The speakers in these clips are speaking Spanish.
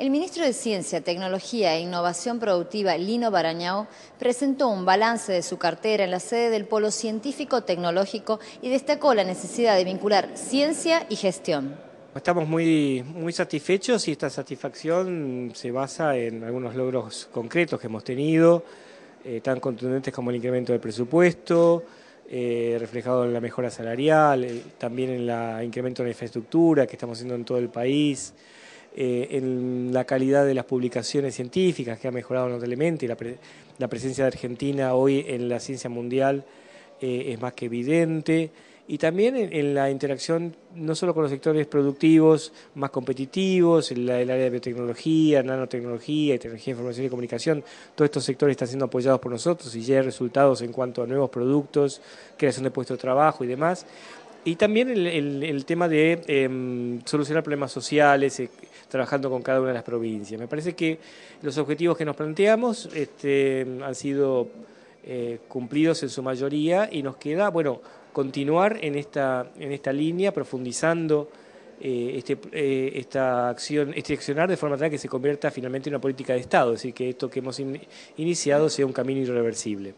El ministro de Ciencia, Tecnología e Innovación Productiva, Lino Barañao, presentó un balance de su cartera en la sede del Polo Científico Tecnológico y destacó la necesidad de vincular ciencia y gestión. Estamos muy, muy satisfechos y esta satisfacción se basa en algunos logros concretos que hemos tenido, eh, tan contundentes como el incremento del presupuesto, eh, reflejado en la mejora salarial, eh, también en el incremento de la infraestructura que estamos haciendo en todo el país. Eh, en la calidad de las publicaciones científicas, que ha mejorado notablemente, la, presencia de Argentina hoy en la ciencia mundial eh, es más que evidente, y también en, la interacción no solo con los sectores productivos más competitivos, el, el área de biotecnología, nanotecnología, tecnología de información y comunicación, todos estos sectores están siendo apoyados por nosotros y ya hay resultados en cuanto a nuevos productos, creación de puestos de trabajo y demás, y también el, tema de em, solucionar problemas sociales, eh, trabajando con cada una de las provincias. Me parece que los objetivos que nos planteamos este, han sido eh, cumplidos en su mayoría y nos queda, bueno, continuar en esta, en esta línea, profundizando eh, este, esta acción, este accionar de forma tal que se convierta finalmente en una política de Estado, es decir, que esto que hemos iniciado sea un camino irreversible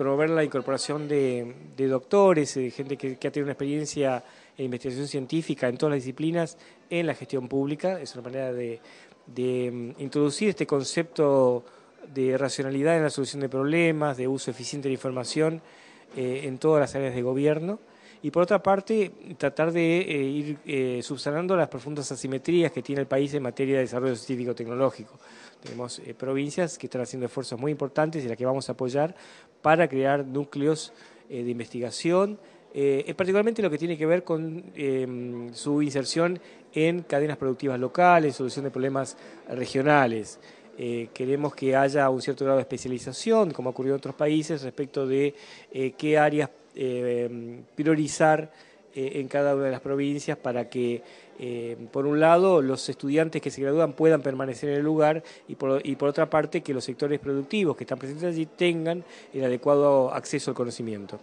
promover la incorporación de, doctores, de eh, gente que, ha tenido una experiencia en investigación científica en todas las disciplinas en la gestión pública. Es una manera de, mm, introducir este concepto de racionalidad en la solución de problemas, de uso eficiente de la información eh, en todas las áreas de gobierno y por otra parte tratar de eh, ir eh, subsanando las profundas asimetrías que tiene el país en materia de desarrollo científico-tecnológico. Tenemos eh, provincias que están haciendo esfuerzos muy importantes y las que vamos a apoyar para crear núcleos de investigación, particularmente lo que tiene que ver con em, su inserción en cadenas productivas locales, solución de problemas regionales. queremos que haya un cierto grado de especialización, como ha ocurrido en otros países, respecto de qué áreas Em, priorizar eh, en cada una de las provincias para que, em, por un lado, los estudiantes que se gradúan puedan permanecer en el lugar y por, y por otra parte, que los sectores productivos que están presentes allí tengan el adecuado acceso al conocimiento.